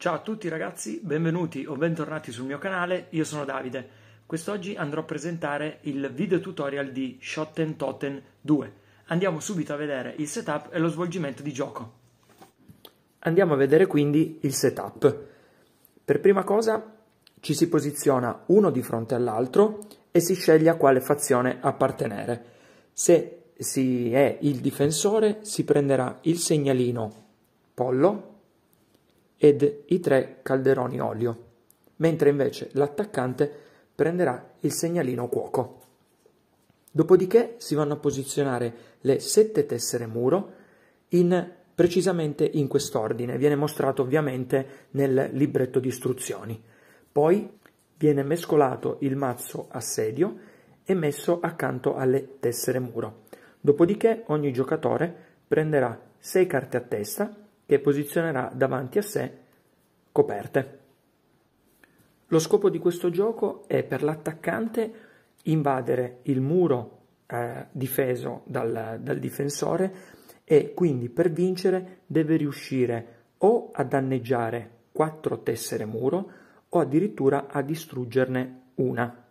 Ciao a tutti ragazzi, benvenuti o bentornati sul mio canale, io sono Davide. Quest'oggi andrò a presentare il video tutorial di Shotten Totten 2. Andiamo subito a vedere il setup e lo svolgimento di gioco. Andiamo a vedere quindi il setup. Per prima cosa ci si posiziona uno di fronte all'altro e si sceglie a quale fazione appartenere. Se si è il difensore si prenderà il segnalino pollo ed i tre calderoni olio, mentre invece l'attaccante prenderà il segnalino cuoco. Dopodiché si vanno a posizionare le sette tessere muro in, precisamente in quest'ordine, viene mostrato ovviamente nel libretto di istruzioni. Poi viene mescolato il mazzo assedio e messo accanto alle tessere muro. Dopodiché ogni giocatore prenderà 6 carte a testa che posizionerà davanti a sé coperte. Lo scopo di questo gioco è per l'attaccante invadere il muro eh, difeso dal, dal difensore e quindi per vincere deve riuscire o a danneggiare quattro tessere muro o addirittura a distruggerne una,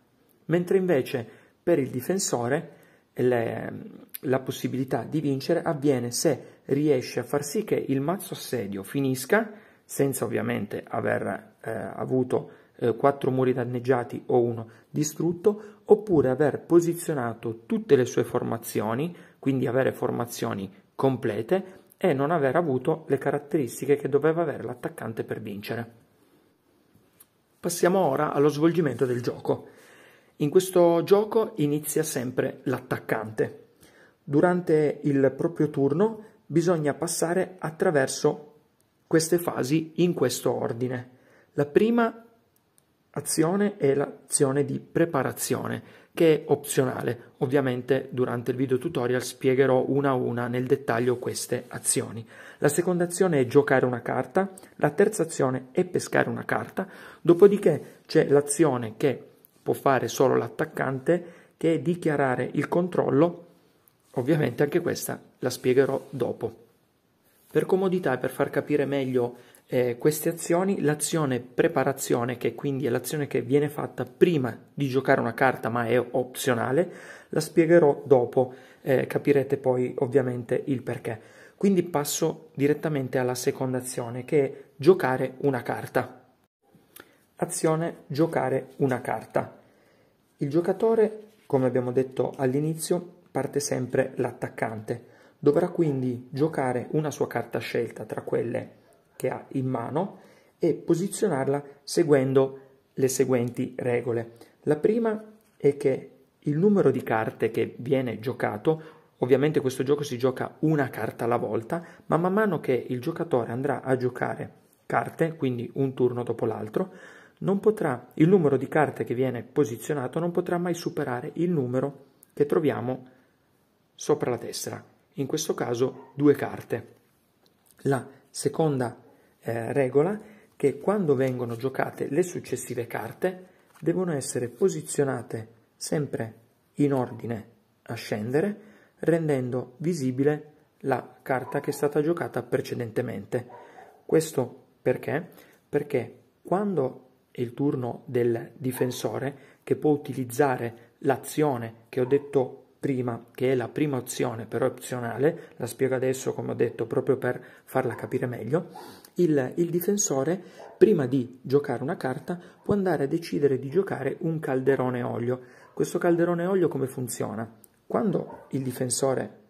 mentre invece per il difensore le, la possibilità di vincere avviene se riesce a far sì che il mazzo assedio finisca senza ovviamente aver eh, avuto eh, 4 muri danneggiati o uno distrutto oppure aver posizionato tutte le sue formazioni quindi avere formazioni complete e non aver avuto le caratteristiche che doveva avere l'attaccante per vincere. Passiamo ora allo svolgimento del gioco. In questo gioco inizia sempre l'attaccante. Durante il proprio turno bisogna passare attraverso queste fasi in questo ordine. La prima azione è l'azione di preparazione, che è opzionale. Ovviamente durante il video tutorial spiegherò una a una nel dettaglio queste azioni. La seconda azione è giocare una carta, la terza azione è pescare una carta, dopodiché c'è l'azione che può fare solo l'attaccante che è dichiarare il controllo ovviamente anche questa la spiegherò dopo per comodità e per far capire meglio eh, queste azioni l'azione preparazione che quindi è l'azione che viene fatta prima di giocare una carta ma è opzionale la spiegherò dopo eh, capirete poi ovviamente il perché quindi passo direttamente alla seconda azione che è giocare una carta azione giocare una carta il giocatore, come abbiamo detto all'inizio, parte sempre l'attaccante, dovrà quindi giocare una sua carta scelta tra quelle che ha in mano e posizionarla seguendo le seguenti regole. La prima è che il numero di carte che viene giocato Ovviamente questo gioco si gioca una carta alla volta, ma man mano che il giocatore andrà a giocare carte, quindi un turno dopo l'altro, non potrà, il numero di carte che viene posizionato non potrà mai superare il numero che troviamo sopra la tessera, in questo caso due carte. La seconda eh, regola che quando vengono giocate le successive carte devono essere posizionate sempre in ordine a scendere, rendendo visibile la carta che è stata giocata precedentemente. Questo perché? Perché quando è il turno del difensore che può utilizzare l'azione che ho detto prima, che è la prima opzione però opzionale, la spiego adesso come ho detto proprio per farla capire meglio, il, il difensore prima di giocare una carta può andare a decidere di giocare un calderone olio. Questo calderone olio come funziona? Quando il difensore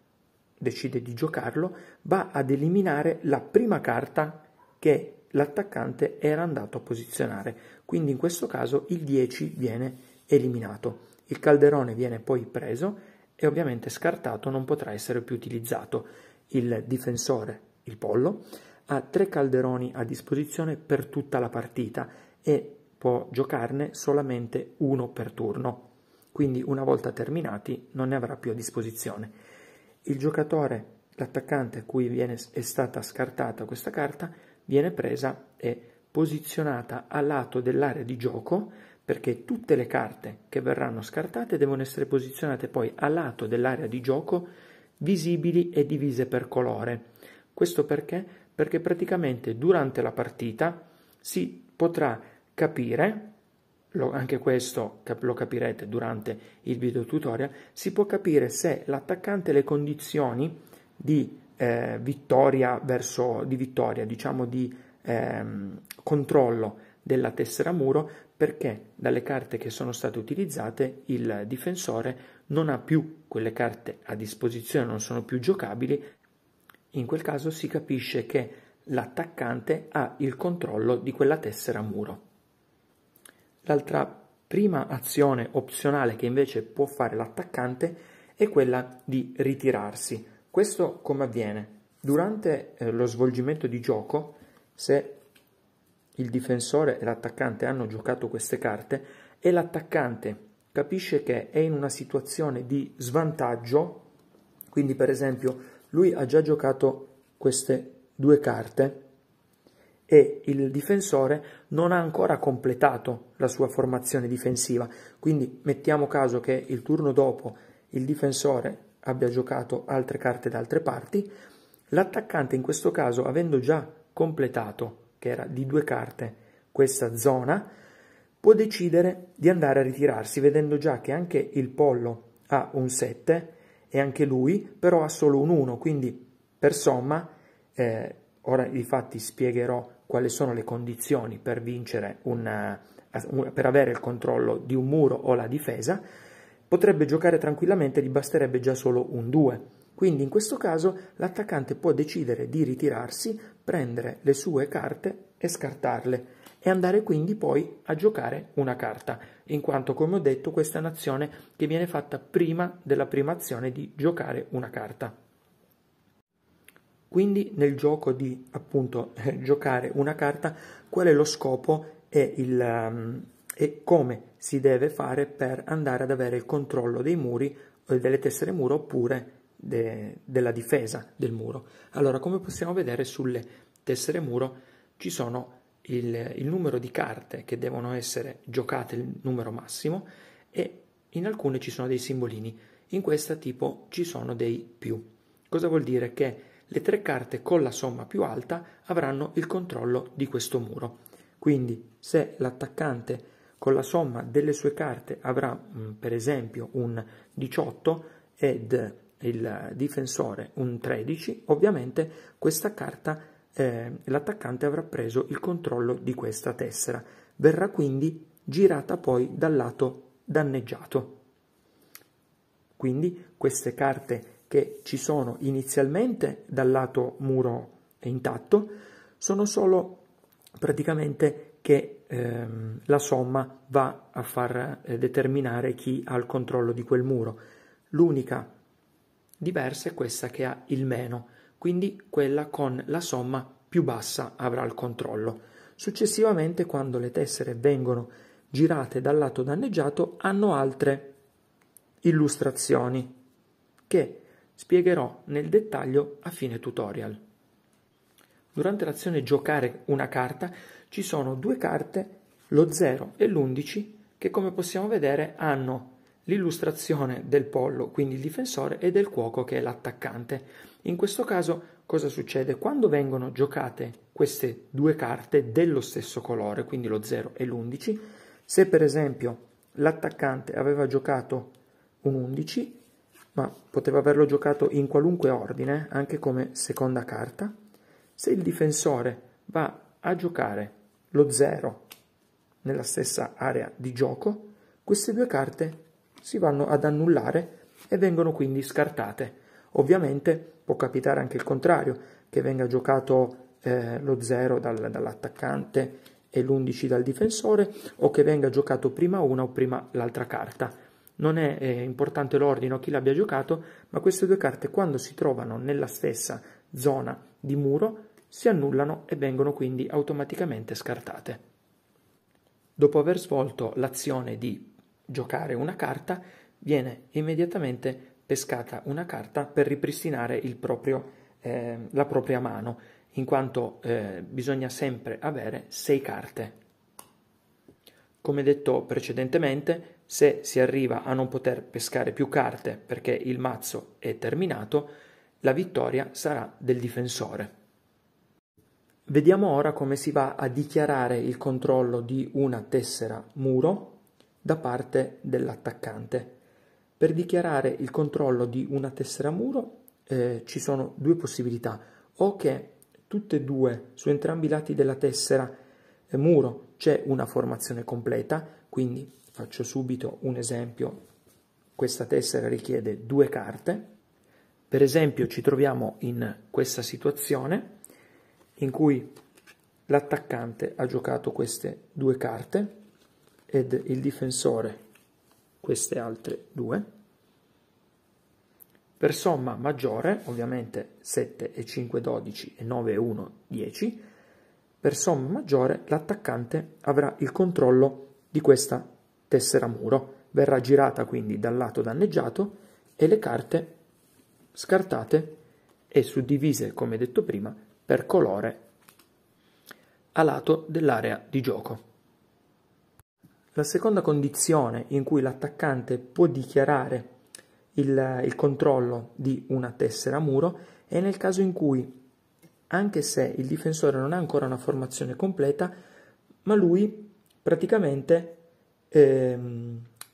decide di giocarlo, va ad eliminare la prima carta che l'attaccante era andato a posizionare, quindi in questo caso il 10 viene eliminato. Il calderone viene poi preso e ovviamente scartato non potrà essere più utilizzato. Il difensore, il pollo, ha tre calderoni a disposizione per tutta la partita e può giocarne solamente uno per turno. Quindi una volta terminati non ne avrà più a disposizione. Il giocatore, l'attaccante a cui viene, è stata scartata questa carta, viene presa e posizionata a lato dell'area di gioco perché tutte le carte che verranno scartate devono essere posizionate poi a lato dell'area di gioco visibili e divise per colore. Questo perché? Perché praticamente durante la partita si potrà capire, lo, anche questo cap- lo capirete durante il video tutorial, si può capire se l'attaccante le condizioni di eh, vittoria verso, di vittoria, diciamo di ehm, controllo della tessera muro perché dalle carte che sono state utilizzate il difensore non ha più quelle carte a disposizione, non sono più giocabili, in quel caso si capisce che l'attaccante ha il controllo di quella tessera muro. L'altra prima azione opzionale che invece può fare l'attaccante è quella di ritirarsi. Questo come avviene? Durante eh, lo svolgimento di gioco, se il difensore e l'attaccante hanno giocato queste carte e l'attaccante capisce che è in una situazione di svantaggio, quindi per esempio lui ha già giocato queste due carte e il difensore non ha ancora completato la sua formazione difensiva, quindi mettiamo caso che il turno dopo il difensore abbia giocato altre carte da altre parti, l'attaccante in questo caso avendo già completato, che era di due carte, questa zona, può decidere di andare a ritirarsi vedendo già che anche il pollo ha un 7 e anche lui però ha solo un 1, quindi per somma, eh, ora infatti spiegherò quali sono le condizioni per vincere una, eh, per avere il controllo di un muro o la difesa, potrebbe giocare tranquillamente, gli basterebbe già solo un 2. Quindi in questo caso l'attaccante può decidere di ritirarsi, prendere le sue carte e scartarle e andare quindi poi a giocare una carta, in quanto come ho detto questa è un'azione che viene fatta prima della prima azione di giocare una carta. Quindi nel gioco di appunto giocare una carta, qual è lo scopo e, il, ehm, e come si deve fare per andare ad avere il controllo dei muri, o delle tessere muro oppure de, della difesa del muro. Allora, come possiamo vedere sulle tessere muro ci sono il, il numero di carte che devono essere giocate, il numero massimo, e in alcune ci sono dei simbolini, in questa tipo ci sono dei più. Cosa vuol dire? Che le tre carte con la somma più alta avranno il controllo di questo muro. Quindi se l'attaccante con la somma delle sue carte avrà mm, per esempio un 18 ed il difensore un 13, ovviamente questa carta eh, l'attaccante avrà preso il controllo di questa tessera, verrà quindi girata poi dal lato danneggiato. Quindi queste carte che ci sono inizialmente dal lato muro intatto sono solo praticamente che ehm, la somma va a far eh, determinare chi ha il controllo di quel muro. L'unica diversa è questa che ha il meno, quindi quella con la somma più bassa avrà il controllo. Successivamente, quando le tessere vengono girate dal lato danneggiato, hanno altre illustrazioni che spiegherò nel dettaglio a fine tutorial. Durante l'azione giocare una carta ci sono due carte, lo 0 e l'11, che come possiamo vedere hanno l'illustrazione del pollo, quindi il difensore, e del cuoco, che è l'attaccante. In questo caso cosa succede? Quando vengono giocate queste due carte dello stesso colore, quindi lo 0 e l'11, se per esempio l'attaccante aveva giocato un 11, ma poteva averlo giocato in qualunque ordine, anche come seconda carta, se il difensore va a giocare lo 0 nella stessa area di gioco, queste due carte si vanno ad annullare e vengono quindi scartate. Ovviamente può capitare anche il contrario, che venga giocato eh, lo 0 dal, dall'attaccante e l'11 dal difensore o che venga giocato prima una o prima l'altra carta. Non è eh, importante l'ordine o chi l'abbia giocato, ma queste due carte quando si trovano nella stessa zona di muro si annullano e vengono quindi automaticamente scartate. Dopo aver svolto l'azione di giocare una carta, viene immediatamente pescata una carta per ripristinare proprio, eh, la propria mano, in quanto eh, bisogna sempre avere 6 carte. Come detto precedentemente, se si arriva a non poter pescare più carte perché il mazzo è terminato, la vittoria sarà del difensore. Vediamo ora come si va a dichiarare il controllo di una tessera muro da parte dell'attaccante. Per dichiarare il controllo di una tessera muro eh, ci sono due possibilità, o che tutte e due su entrambi i lati della tessera eh, muro c'è una formazione completa, quindi faccio subito un esempio, questa tessera richiede due carte, per esempio ci troviamo in questa situazione, in cui l'attaccante ha giocato queste due carte ed il difensore queste altre due. Per somma maggiore, ovviamente 7 e 5 12 e 9 e 1 10, per somma maggiore l'attaccante avrà il controllo di questa tessera muro, verrà girata quindi dal lato danneggiato e le carte scartate e suddivise, come detto prima, per colore a lato dell'area di gioco. La seconda condizione in cui l'attaccante può dichiarare il, il, controllo di una tessera a muro è nel caso in cui, anche se il difensore non ha ancora una formazione completa, ma lui praticamente eh,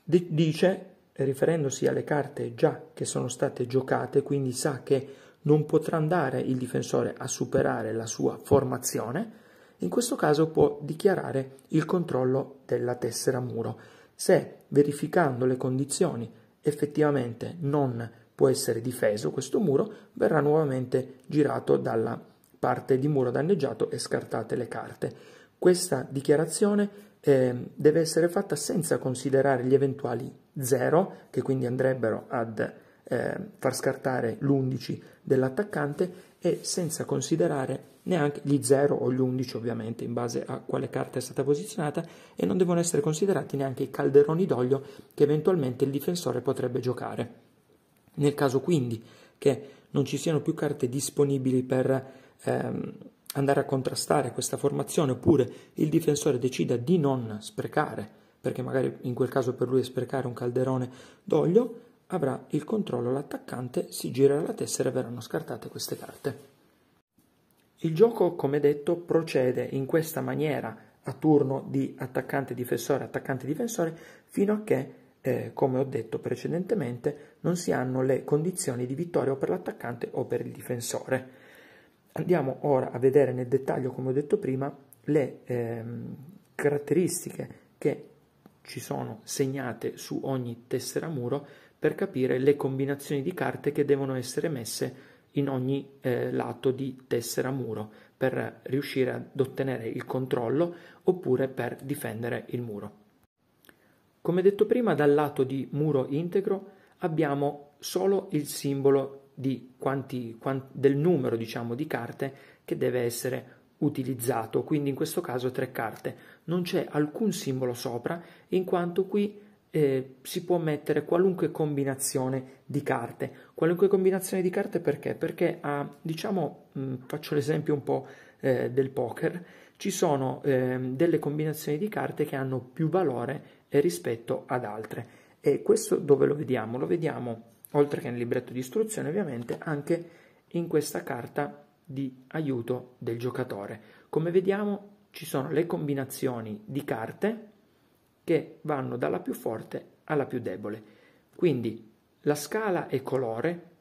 dice, riferendosi alle carte già che sono state giocate, quindi sa che non potrà andare il difensore a superare la sua formazione, in questo caso può dichiarare il controllo della tessera muro. Se verificando le condizioni effettivamente non può essere difeso questo muro, verrà nuovamente girato dalla parte di muro danneggiato e scartate le carte. Questa dichiarazione eh, deve essere fatta senza considerare gli eventuali zero, che quindi andrebbero ad eh, far scartare l'11 dell'attaccante e senza considerare neanche gli 0 o gli 11 ovviamente in base a quale carta è stata posizionata e non devono essere considerati neanche i calderoni d'olio che eventualmente il difensore potrebbe giocare. Nel caso quindi che non ci siano più carte disponibili per ehm, andare a contrastare questa formazione oppure il difensore decida di non sprecare perché magari in quel caso per lui è sprecare un calderone d'olio avrà il controllo l'attaccante, si girerà la tessera e verranno scartate queste carte. Il gioco, come detto, procede in questa maniera a turno di attaccante-difensore, attaccante-difensore, fino a che, eh, come ho detto precedentemente, non si hanno le condizioni di vittoria o per l'attaccante o per il difensore. Andiamo ora a vedere nel dettaglio, come ho detto prima, le ehm, caratteristiche che ci sono segnate su ogni tessera muro per capire le combinazioni di carte che devono essere messe in ogni eh, lato di tessera muro per riuscire ad ottenere il controllo oppure per difendere il muro. Come detto prima, dal lato di muro integro abbiamo solo il simbolo di quanti, quant, del numero diciamo, di carte che deve essere utilizzato, quindi in questo caso tre carte. Non c'è alcun simbolo sopra, in quanto qui eh, si può mettere qualunque combinazione di carte. Qualunque combinazione di carte perché? Perché a, diciamo, mh, mm, faccio l'esempio un po' eh, del poker, ci sono eh, delle combinazioni di carte che hanno più valore rispetto ad altre. E questo dove lo vediamo? Lo vediamo, oltre che nel libretto di istruzione ovviamente, anche in questa carta di aiuto del giocatore. Come vediamo ci sono le combinazioni di carte che vanno dalla più forte alla più debole. Quindi la scala è colore,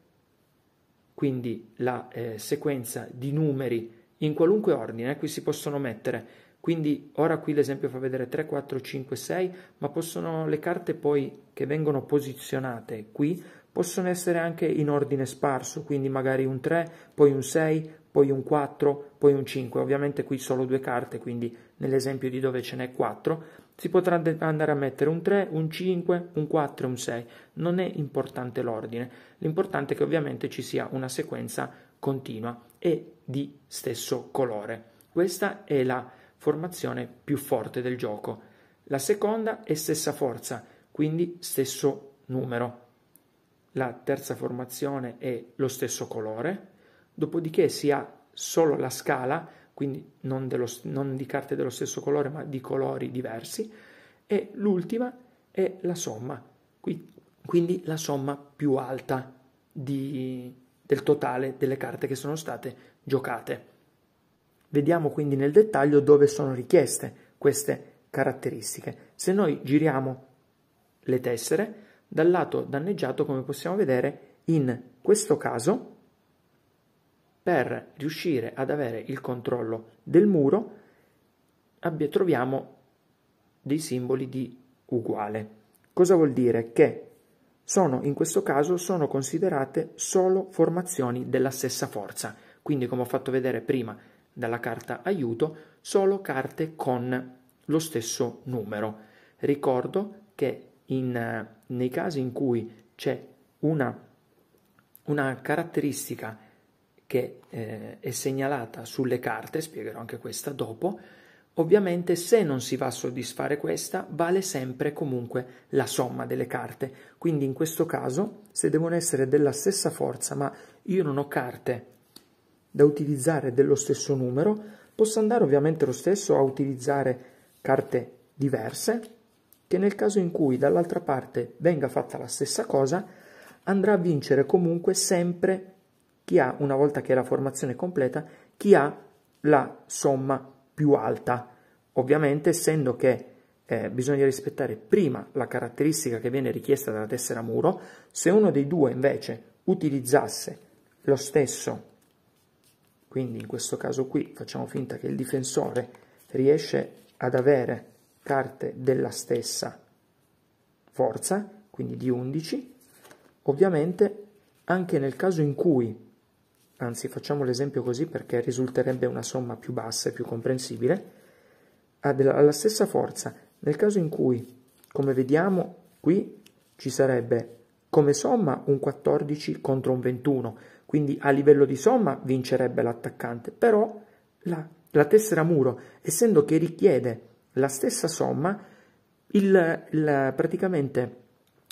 quindi la eh, sequenza di numeri in qualunque ordine, eh, qui si possono mettere. Quindi ora qui l'esempio fa vedere 3, 4, 5, 6, ma possono le carte poi che vengono posizionate qui possono essere anche in ordine sparso, quindi magari un 3, poi un 6, poi un 4, poi un 5. Ovviamente qui solo due carte, quindi nell'esempio di dove ce n'è 4, si potrà andare a mettere un 3, un 5, un 4 e un 6. Non è importante l'ordine, l'importante è che ovviamente ci sia una sequenza continua e di stesso colore. Questa è la formazione più forte del gioco. La seconda è stessa forza, quindi stesso numero la terza formazione è lo stesso colore, dopodiché si ha solo la scala, quindi non, dello, non di carte dello stesso colore ma di colori diversi, e l'ultima è la somma, quindi la somma più alta di, del totale delle carte che sono state giocate. Vediamo quindi nel dettaglio dove sono richieste queste caratteristiche. Se noi giriamo le tessere, dal lato danneggiato, come possiamo vedere, in questo caso, per riuscire ad avere il controllo del muro, abbia, troviamo dei simboli di uguale. Cosa vuol dire? Che sono, in questo caso sono considerate solo formazioni della stessa forza, quindi come ho fatto vedere prima dalla carta aiuto, solo carte con lo stesso numero. Ricordo che in, eh, nei casi in cui c'è una, una caratteristica che eh, è segnalata sulle carte, spiegherò anche questa dopo, ovviamente se non si va a soddisfare questa vale sempre comunque la somma delle carte, quindi in questo caso se devono essere della stessa forza ma io non ho carte da utilizzare dello stesso numero, posso andare ovviamente lo stesso a utilizzare carte diverse che nel caso in cui dall'altra parte venga fatta la stessa cosa, andrà a vincere comunque sempre chi ha, una volta che la formazione è completa, chi ha la somma più alta. Ovviamente, essendo che eh, bisogna rispettare prima la caratteristica che viene richiesta dalla tessera muro, se uno dei due invece utilizzasse lo stesso, quindi in questo caso qui facciamo finta che il difensore riesce ad avere carte della stessa forza, quindi di 11. Ovviamente anche nel caso in cui, anzi facciamo l'esempio così perché risulterebbe una somma più bassa e più comprensibile, ha della, la stessa forza, nel caso in cui, come vediamo qui, ci sarebbe come somma un 14 contro un 21, quindi a livello di somma vincerebbe l'attaccante, però la, la tessera muro, essendo che richiede la stessa somma, il, il, praticamente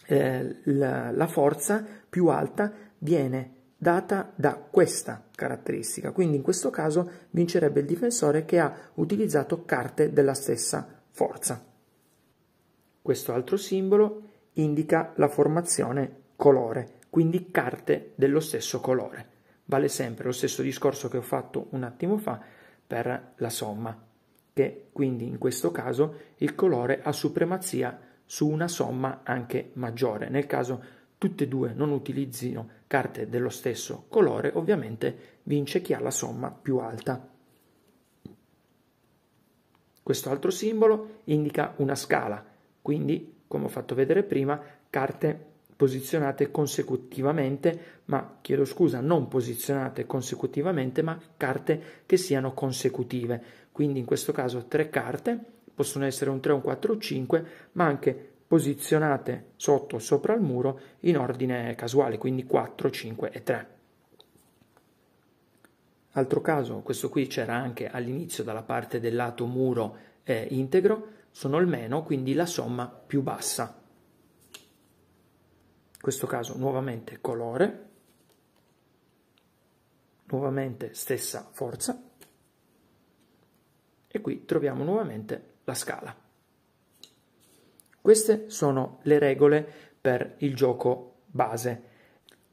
eh, la, la forza più alta viene data da questa caratteristica. Quindi in questo caso vincerebbe il difensore che ha utilizzato carte della stessa forza. Questo altro simbolo indica la formazione colore, quindi carte dello stesso colore. Vale sempre lo stesso discorso che ho fatto un attimo fa per la somma che quindi in questo caso il colore ha supremazia su una somma anche maggiore. Nel caso tutte e due non utilizzino carte dello stesso colore, ovviamente vince chi ha la somma più alta. Questo altro simbolo indica una scala, quindi, come ho fatto vedere prima, carte posizionate consecutivamente, ma chiedo scusa, non posizionate consecutivamente, ma carte che siano consecutive quindi in questo caso tre carte, possono essere un 3, un 4 o 5, ma anche posizionate sotto o sopra il muro in ordine casuale, quindi 4, 5 e 3. Altro caso, questo qui c'era anche all'inizio dalla parte del lato muro eh, integro, sono il meno, quindi la somma più bassa. In questo caso nuovamente colore, nuovamente stessa forza, e qui troviamo nuovamente la scala. Queste sono le regole per il gioco base.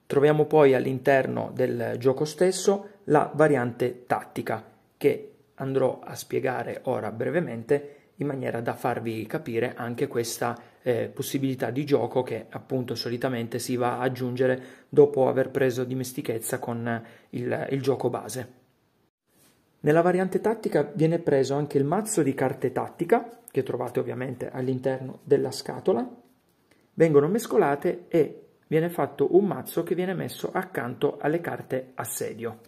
Troviamo poi all'interno del gioco stesso la variante tattica che andrò a spiegare ora brevemente in maniera da farvi capire anche questa eh, possibilità di gioco che appunto solitamente si va ad aggiungere dopo aver preso dimestichezza con il, il gioco base. Nella variante tattica viene preso anche il mazzo di carte tattica, che trovate ovviamente all'interno della scatola, vengono mescolate e viene fatto un mazzo che viene messo accanto alle carte assedio.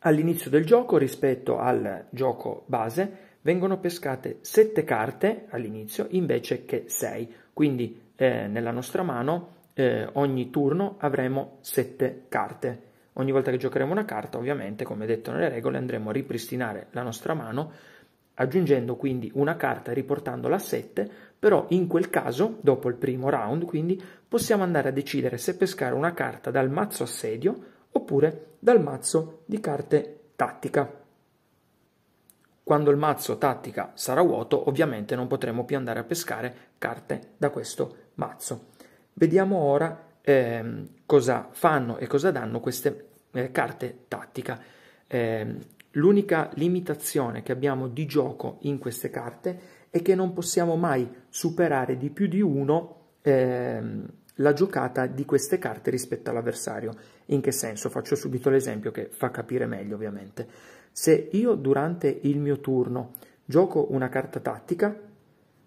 All'inizio del gioco, rispetto al gioco base, vengono pescate 7 carte all'inizio invece che 6, quindi eh, nella nostra mano eh, ogni turno avremo 7 carte Ogni volta che giocheremo una carta, ovviamente, come detto nelle regole, andremo a ripristinare la nostra mano, aggiungendo quindi una carta e riportandola a 7, però in quel caso, dopo il primo round, quindi, possiamo andare a decidere se pescare una carta dal mazzo assedio oppure dal mazzo di carte tattica. Quando il mazzo tattica sarà vuoto, ovviamente non potremo più andare a pescare carte da questo mazzo. Vediamo ora eh, cosa fanno e cosa danno queste eh, carte tattica. Eh, l'unica limitazione che abbiamo di gioco in queste carte è che non possiamo mai superare di più di uno ehm, la giocata di queste carte rispetto all'avversario. In che senso? Faccio subito l'esempio che fa capire meglio ovviamente. Se io durante il mio turno gioco una carta tattica,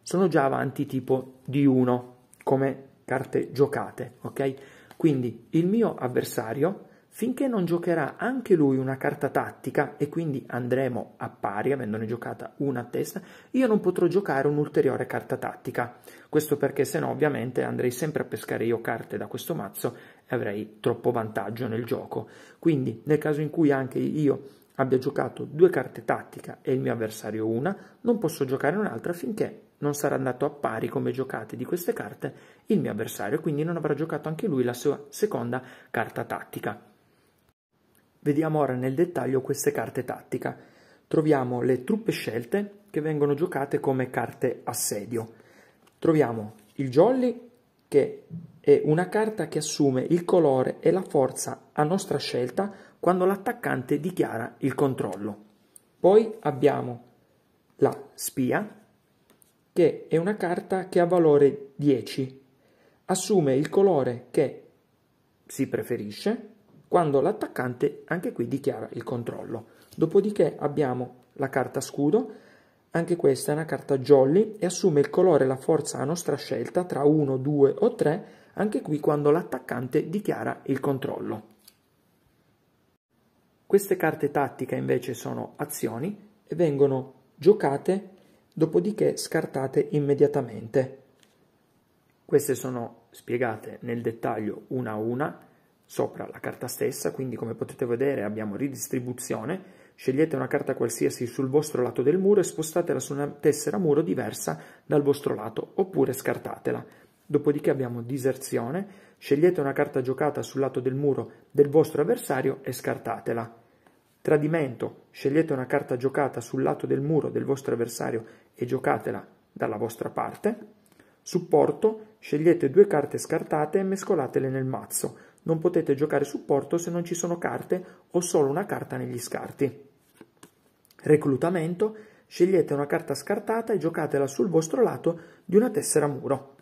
sono già avanti tipo di 1, come carte giocate, ok? Quindi il mio avversario, finché non giocherà anche lui una carta tattica e quindi andremo a pari, avendone giocata una a testa, io non potrò giocare un'ulteriore carta tattica. Questo perché se no ovviamente andrei sempre a pescare io carte da questo mazzo e avrei troppo vantaggio nel gioco. Quindi nel caso in cui anche io abbia giocato due carte tattica e il mio avversario una, non posso giocare un'altra finché non sarà andato a pari come giocate di queste carte il mio avversario, quindi non avrà giocato anche lui la sua seconda carta tattica. Vediamo ora nel dettaglio queste carte tattica. Troviamo le truppe scelte che vengono giocate come carte assedio. Troviamo il jolly che è una carta che assume il colore e la forza a nostra scelta quando l'attaccante dichiara il controllo. Poi abbiamo la spia che è una carta che ha valore 10. Assume il colore che si preferisce quando l'attaccante anche qui dichiara il controllo. Dopodiché abbiamo la carta scudo, anche questa è una carta jolly e assume il colore e la forza a nostra scelta tra 1, 2 o 3, anche qui quando l'attaccante dichiara il controllo. Queste carte tattiche invece sono azioni e vengono giocate dopodiché scartate immediatamente. Queste sono spiegate nel dettaglio una a una sopra la carta stessa, quindi come potete vedere abbiamo ridistribuzione, scegliete una carta qualsiasi sul vostro lato del muro e spostatela su una tessera muro diversa dal vostro lato, oppure scartatela. Dopodiché abbiamo diserzione, scegliete una carta giocata sul lato del muro del vostro avversario e scartatela. Tradimento. Scegliete una carta giocata sul lato del muro del vostro avversario e giocatela dalla vostra parte. Supporto. Scegliete due carte scartate e mescolatele nel mazzo. Non potete giocare supporto se non ci sono carte o solo una carta negli scarti. Reclutamento. Scegliete una carta scartata e giocatela sul vostro lato di una tessera muro.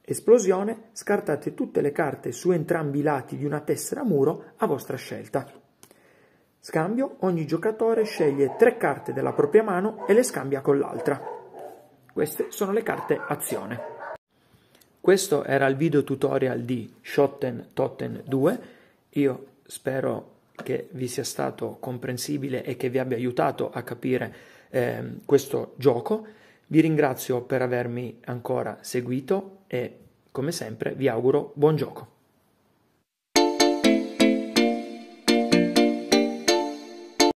Esplosione, scartate tutte le carte su entrambi i lati di una tessera muro a vostra scelta. Scambio, ogni giocatore sceglie tre carte della propria mano e le scambia con l'altra. Queste sono le carte azione. Questo era il video tutorial di Shotten Totten 2. Io spero che vi sia stato comprensibile e che vi abbia aiutato a capire eh, questo gioco. Vi ringrazio per avermi ancora seguito e come sempre vi auguro buon gioco.